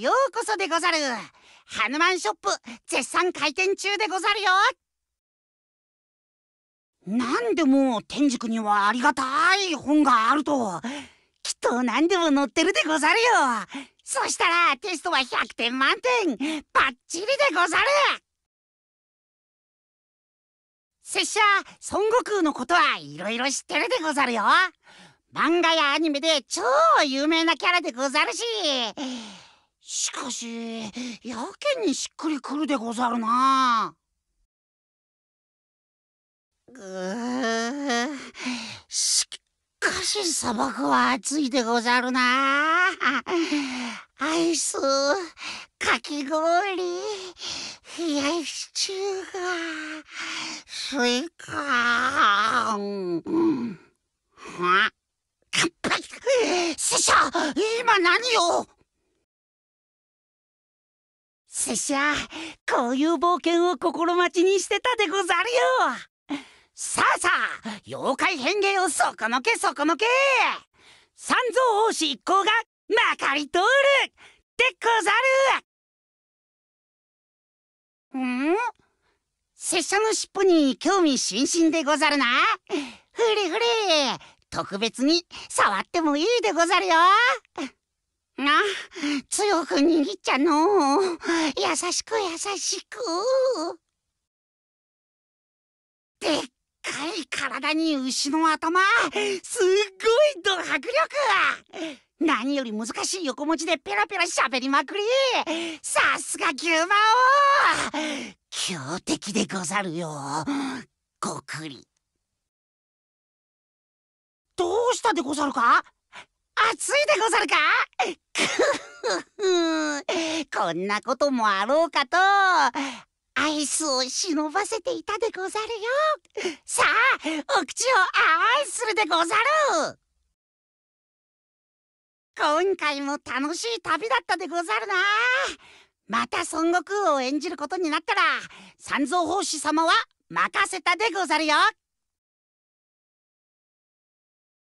ようこそでござるハヌマンショップ絶賛開店中でござるよなんでも天竺にはありがたい本があるときっと何でも載ってるでござるよそしたらテストは100点満点バッチリでござる拙者孫悟空のことはいろいろ知ってるでござるよ漫画やアニメで超有名なキャラでござるししかしやけにしっくりくるでござるな。ぐしかし砂漠は暑いでござるな。アイスかき氷冷やし中華スイカーンはっ拙者今何を拙者こういう冒険を心待ちにしてたでござるよさあさあ妖怪変形をそこのけそこのけ三蔵法師一行がまかり通るでござるん拙者の尻尾に興味津々でござるなふれふれ特別に触ってもいいでござるよあ強く握っちゃの優しく優しくでっかい体に牛の頭すっごいド迫力何より難しい横文字でペラペラ喋りまくりさすが牛魔王強敵でござるよごくりどうしたでござるか暑いでござるか こんなこともあろうかとアイスを忍ばせていたでござるよさあお口をあいするでござる今回も楽しい旅だったでござるなまた孫悟空を演じることになったら三蔵法師様は任せたでござるよ